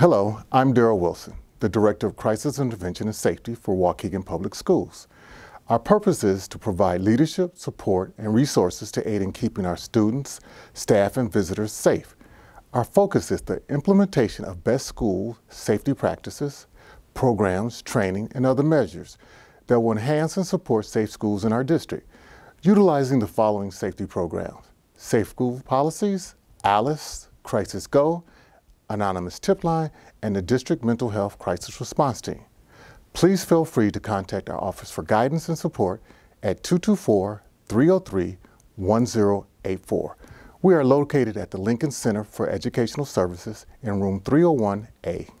Hello, I'm Daryl Wilson, the Director of Crisis Intervention and Safety for Waukegan Public Schools. Our purpose is to provide leadership, support, and resources to aid in keeping our students, staff, and visitors safe. Our focus is the implementation of best school safety practices, programs, training, and other measures that will enhance and support safe schools in our district, utilizing the following safety programs, Safe School Policies, ALICE, Crisis Go, Anonymous Tip Line, and the District Mental Health Crisis Response Team. Please feel free to contact our office for guidance and support at 224 303 1084. We are located at the Lincoln Center for Educational Services in room 301A.